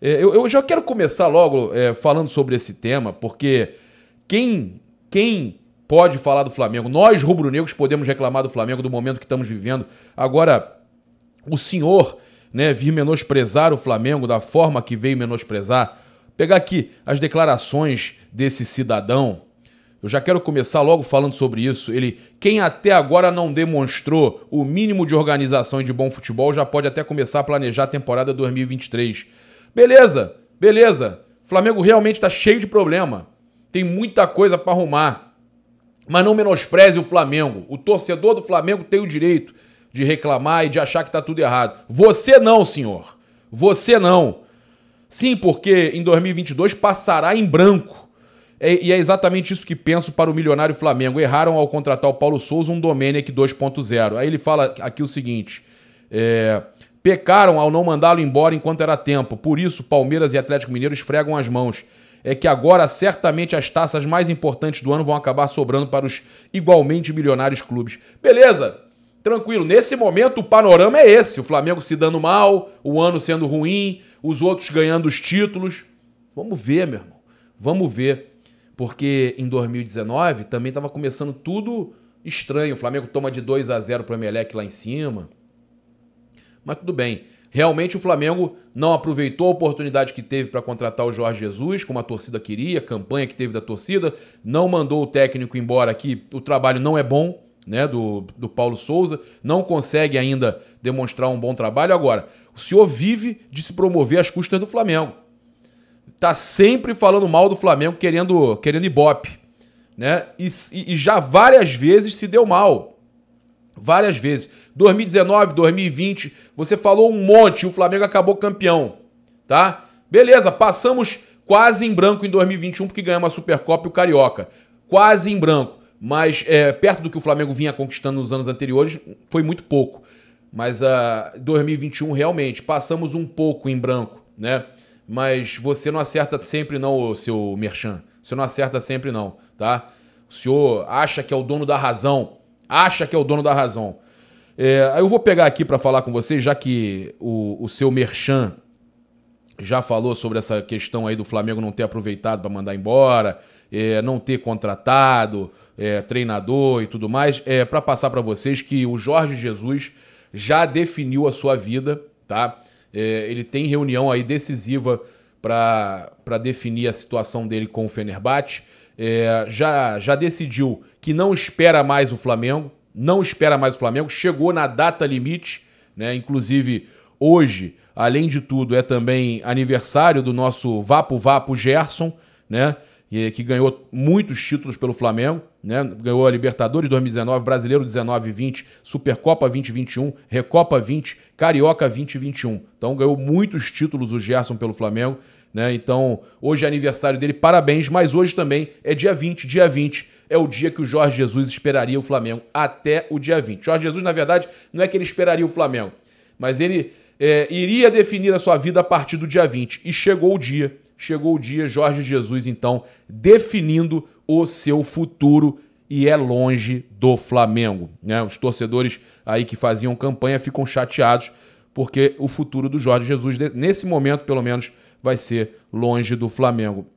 É, eu, eu já quero começar logo é, falando sobre esse tema, porque quem, quem pode falar do Flamengo? Nós, rubro-negros, podemos reclamar do Flamengo do momento que estamos vivendo. Agora, o senhor né, vir menosprezar o Flamengo da forma que veio menosprezar. Pegar aqui as declarações desse cidadão. Eu já quero começar logo falando sobre isso. Ele, quem até agora não demonstrou o mínimo de organização e de bom futebol, já pode até começar a planejar a temporada 2023. Beleza, beleza. Flamengo realmente está cheio de problema. Tem muita coisa para arrumar. Mas não menospreze o Flamengo. O torcedor do Flamengo tem o direito de reclamar e de achar que está tudo errado. Você não, senhor. Você não. Sim, porque em 2022 passará em branco. É, e é exatamente isso que penso para o milionário Flamengo. Erraram ao contratar o Paulo Souza um Domenech 2.0. Aí ele fala aqui o seguinte: é, Pecaram ao não mandá-lo embora enquanto era tempo. Por isso, Palmeiras e Atlético Mineiro esfregam as mãos. É que agora certamente as taças mais importantes do ano vão acabar sobrando para os igualmente milionários clubes. Beleza, tranquilo. Nesse momento o panorama é esse: o Flamengo se dando mal, o ano sendo ruim, os outros ganhando os títulos. Vamos ver, meu irmão. Vamos ver. Porque em 2019 também estava começando tudo estranho. O Flamengo toma de 2 a 0 para o Emelec lá em cima mas tudo bem. Realmente o Flamengo não aproveitou a oportunidade que teve para contratar o Jorge Jesus, como a torcida queria, a campanha que teve da torcida, não mandou o técnico embora aqui, o trabalho não é bom, né, do, do Paulo Souza, não consegue ainda demonstrar um bom trabalho. Agora, o senhor vive de se promover às custas do Flamengo. Tá sempre falando mal do Flamengo, querendo, querendo ibope, né? E, e já várias vezes se deu mal várias vezes. 2019, 2020, você falou um monte, o Flamengo acabou campeão, tá? Beleza, passamos quase em branco em 2021 porque ganhamos a Supercopa e o Carioca. Quase em branco, mas é, perto do que o Flamengo vinha conquistando nos anos anteriores, foi muito pouco. Mas a uh, 2021 realmente passamos um pouco em branco, né? Mas você não acerta sempre não, seu Merchan. Você não acerta sempre não, tá? O senhor acha que é o dono da razão, acha que é o dono da razão. É, eu vou pegar aqui para falar com vocês, já que o, o seu Merchan já falou sobre essa questão aí do Flamengo não ter aproveitado para mandar embora, é, não ter contratado é, treinador e tudo mais, é para passar para vocês que o Jorge Jesus já definiu a sua vida, tá? É, ele tem reunião aí decisiva para definir a situação dele com o Fenerbahçe é, já, já decidiu que não espera mais o Flamengo, não espera mais o Flamengo, chegou na data limite, né? Inclusive, hoje, além de tudo, é também aniversário do nosso Vapo Vapo Gerson, né? que ganhou muitos títulos pelo Flamengo, né? ganhou a Libertadores 2019, Brasileiro 19 e 20, Supercopa 2021, Recopa 20, Carioca 2021. Então ganhou muitos títulos o Gerson pelo Flamengo né? Então, hoje é aniversário dele, parabéns, mas hoje também é dia 20. Dia 20 é o dia que o Jorge Jesus esperaria o Flamengo, até o dia 20. Jorge Jesus, na verdade, não é que ele esperaria o Flamengo, mas ele é, iria definir a sua vida a partir do dia 20. E chegou o dia, chegou o dia, Jorge Jesus, então, definindo o seu futuro e é longe do Flamengo. Né? Os torcedores aí que faziam campanha ficam chateados porque o futuro do Jorge Jesus, nesse momento pelo menos, vai ser longe do Flamengo.